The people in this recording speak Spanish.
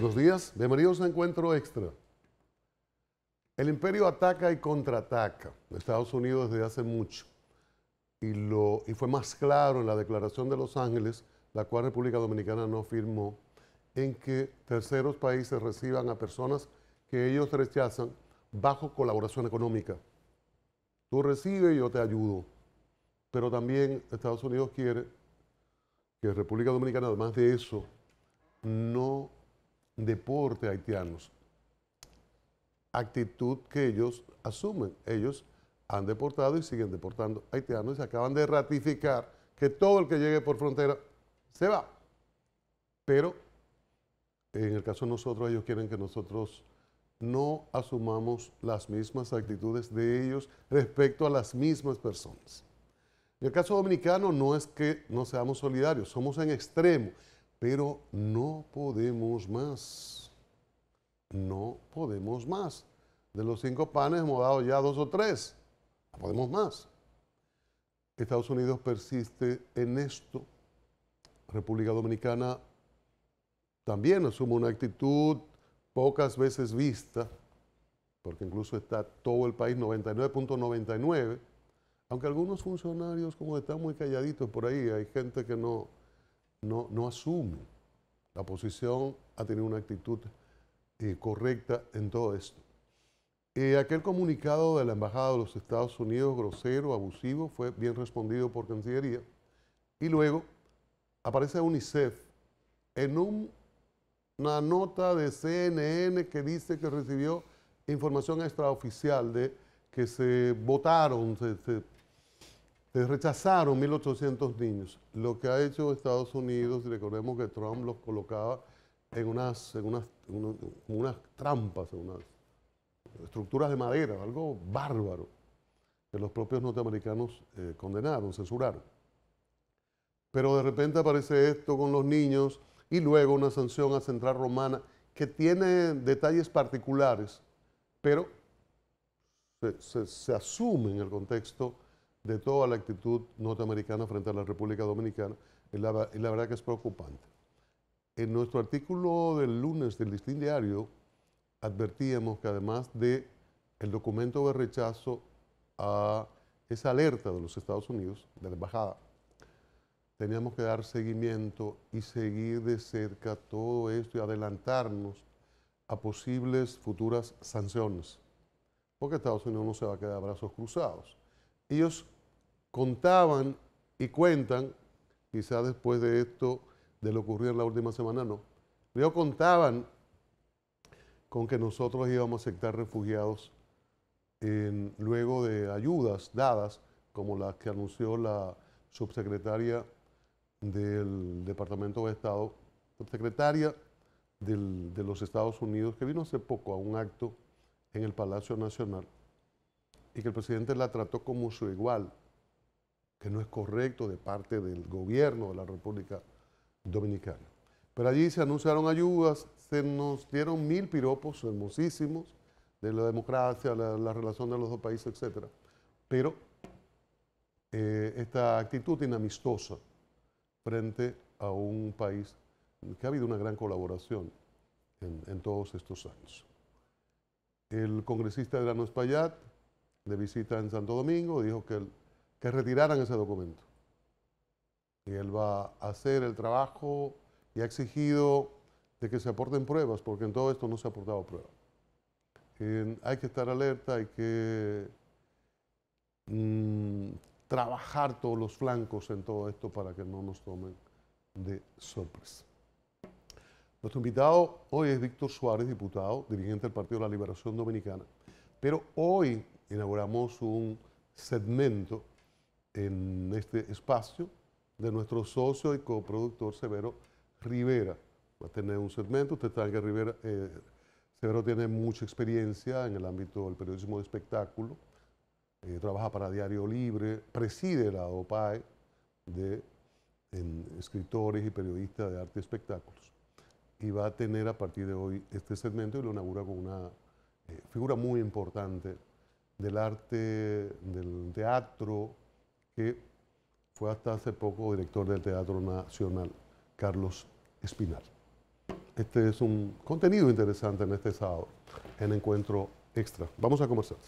Buenos días, bienvenidos a Encuentro Extra. El imperio ataca y contraataca a Estados Unidos desde hace mucho y, y fue más claro en la declaración de Los Ángeles, la cual República Dominicana no firmó, en que terceros países reciban a personas que ellos rechazan bajo colaboración económica. Tú recibes y yo te ayudo. Pero también Estados Unidos quiere que República Dominicana, además de eso, no deporte haitianos. Actitud que ellos asumen. Ellos han deportado y siguen deportando haitianos y se acaban de ratificar que todo el que llegue por frontera se va. Pero en el caso de nosotros, ellos quieren que nosotros no asumamos las mismas actitudes de ellos respecto a las mismas personas. En el caso dominicano no es que no seamos solidarios, somos en extremo. Pero no podemos más. No podemos más. De los cinco panes hemos dado ya dos o tres. No podemos más. Estados Unidos persiste en esto. República Dominicana también asume una actitud pocas veces vista, porque incluso está todo el país 99.99, aunque algunos funcionarios como están muy calladitos por ahí, hay gente que no, no, no asume. La oposición ha tenido una actitud eh, correcta en todo esto. y eh, aquel comunicado de la Embajada de los Estados Unidos, grosero, abusivo, fue bien respondido por Cancillería. Y luego aparece UNICEF en una nota de CNN que dice que recibió información extraoficial de que se votaron, eh, rechazaron 1.800 niños. Lo que ha hecho Estados Unidos, recordemos que Trump los colocaba en unas, en unas, unas, trampas, en unas estructuras de madera, algo bárbaro, que los propios norteamericanos eh, condenaron, censuraron. Pero de repente aparece esto con los niños y luego una sanción a Central Romana que tiene detalles particulares, pero se, se asume en el contexto de toda la actitud norteamericana frente a la República Dominicana. es la, la verdad que es preocupante. En nuestro artículo del lunes del Listín Diario advertíamos que además de el documento de rechazo a esa alerta de los Estados Unidos, de la embajada, teníamos que dar seguimiento y seguir de cerca todo esto y adelantarnos a posibles futuras sanciones, porque Estados Unidos no se va a quedar a brazos cruzados. Ellos contaban y cuentan, quizá después de esto, de lo ocurrido en la última semana, no, Pero contaban con que nosotros íbamos a aceptar refugiados luego de ayudas dadas, como las que anunció la subsecretaria del Departamento de Estado, subsecretaria de los Estados Unidos, que vino hace poco a un acto en el Palacio Nacional y que el presidente la trató como su igual que no es correcto de parte del gobierno de la República Dominicana. Pero allí se anunciaron ayudas, se nos dieron mil piropos hermosísimos de la democracia, la, relación de los dos países, etc. Pero eh, esta actitud inamistosa frente a un país que ha habido una gran colaboración en, todos estos años. El congresista Grano Espaillat, de visita en Santo Domingo, dijo que el que retiraran ese documento. Y él va a hacer el trabajo y ha exigido de que se aporten pruebas, porque en todo esto no se ha aportado prueba. hay que estar alerta, hay que mm, trabajar todos los flancos en todo esto para que no nos tomen de sorpresa. Nuestro invitado hoy es Víctor Suárez, diputado, dirigente del Partido de la Liberación Dominicana. Pero hoy inauguramos un segmento en este espacio de nuestro socio y coproductor Severo Rivera. Va a tener un segmento, usted sabe que Rivera, eh, Severo tiene mucha experiencia en el ámbito del periodismo de espectáculo, eh, trabaja para Diario Libre, preside la OPAE de escritores y periodistas de arte y espectáculos. Y va a tener a partir de hoy este segmento y lo inaugura con una eh, figura muy importante del arte, del teatro, que fue hasta hace poco director del Teatro Nacional, Carlos Espinal. Este es un contenido interesante en este sábado, en Encuentro Extra. Vamos a comenzar.